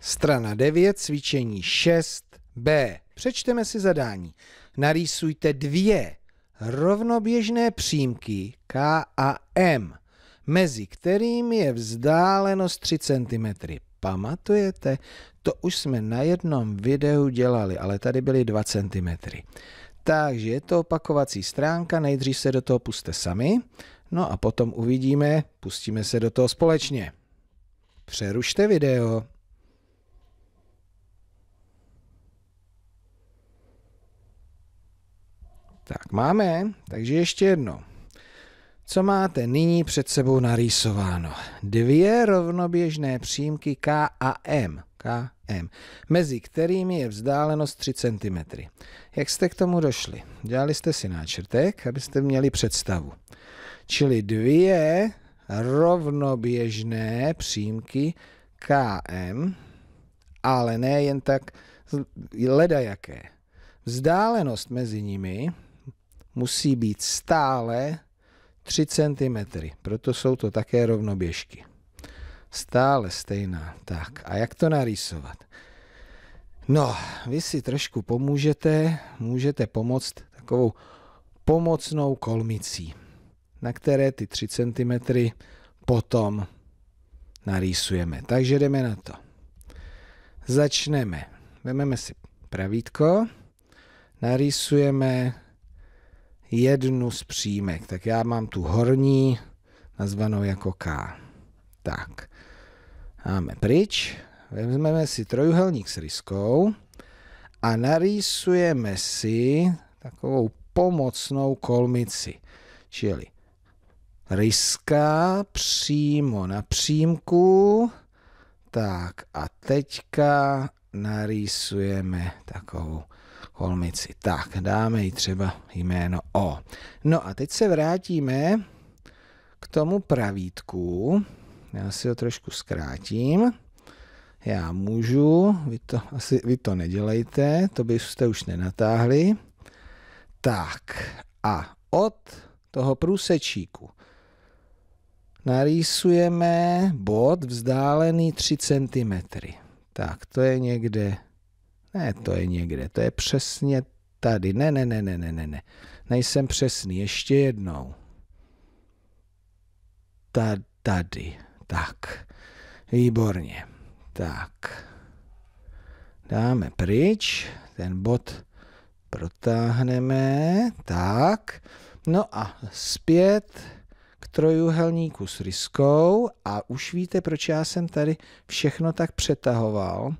Strana 9, cvičení 6b. Přečteme si zadání. Narýsujte dvě rovnoběžné přímky K a M, mezi kterými je vzdálenost 3 cm. Pamatujete? To už jsme na jednom videu dělali, ale tady byly 2 cm. Takže je to opakovací stránka, nejdřív se do toho puste sami, no a potom uvidíme, pustíme se do toho společně. Přerušte video. Tak máme, takže ještě jedno. Co máte nyní před sebou narýsováno? Dvě rovnoběžné přímky K a M, K, M, mezi kterými je vzdálenost 3 cm. Jak jste k tomu došli? Dělali jste si náčrtek, abyste měli představu. Čili dvě rovnoběžné přímky KM, ale ne jen tak ledajaké. Vzdálenost mezi nimi musí být stále 3 cm, proto jsou to také rovnoběžky. Stále stejná. Tak, a jak to narýsovat? No, vy si trošku pomůžete, můžete pomoct takovou pomocnou kolmicí, na které ty 3 cm potom narýsujeme. Takže jdeme na to. Začneme. Vememe si pravítko, narýsujeme jednu z přímek. Tak já mám tu horní, nazvanou jako K. Tak, máme pryč, vezmeme si trojuhelník s ryskou a narýsujeme si takovou pomocnou kolmici, čili ryska přímo na přímku, tak a teďka narýsujeme takovou kolmici. Tak, dáme jí třeba jméno O. No a teď se vrátíme k tomu pravítku. Já si ho trošku zkrátím. Já můžu, vy to, asi, vy to nedělejte, to byste už nenatáhli. Tak a od toho průsečíku narýsujeme bod vzdálený 3 cm. Tak to je někde ne, to je někde, to je přesně tady. Ne, ne, ne, ne, ne, ne, ne. Nejsem přesný, ještě jednou. Ta, tady, tak. Výborně. Tak. Dáme pryč, ten bod protáhneme, tak. No a zpět trojuhelníku s riskou a už víte, proč já jsem tady všechno tak přetahoval,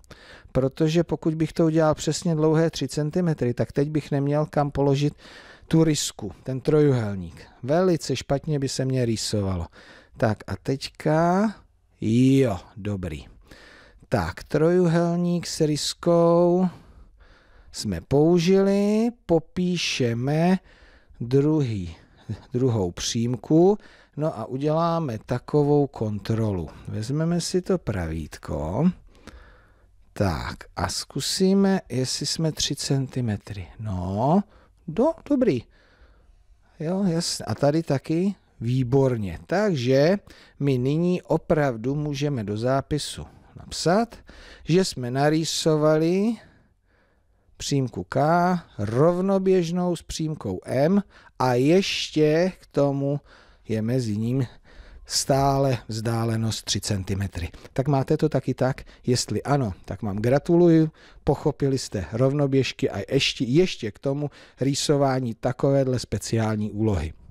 protože pokud bych to udělal přesně dlouhé 3 cm, tak teď bych neměl kam položit tu risku, ten trojuhelník. Velice špatně by se mě rýsovalo. Tak a teďka, jo, dobrý. Tak, trojuhelník s riskou jsme použili, popíšeme druhý druhou přímku, no a uděláme takovou kontrolu. Vezmeme si to pravítko, tak a zkusíme, jestli jsme 3 cm. No, do, dobrý. Jo, jasně. A tady taky výborně. Takže my nyní opravdu můžeme do zápisu napsat, že jsme narýsovali přímku K rovnoběžnou s přímkou M a ještě k tomu je mezi ním stále vzdálenost 3 cm. Tak máte to taky tak? Jestli ano, tak vám gratuluju, pochopili jste rovnoběžky a ještě, ještě k tomu rýsování takovéhle speciální úlohy.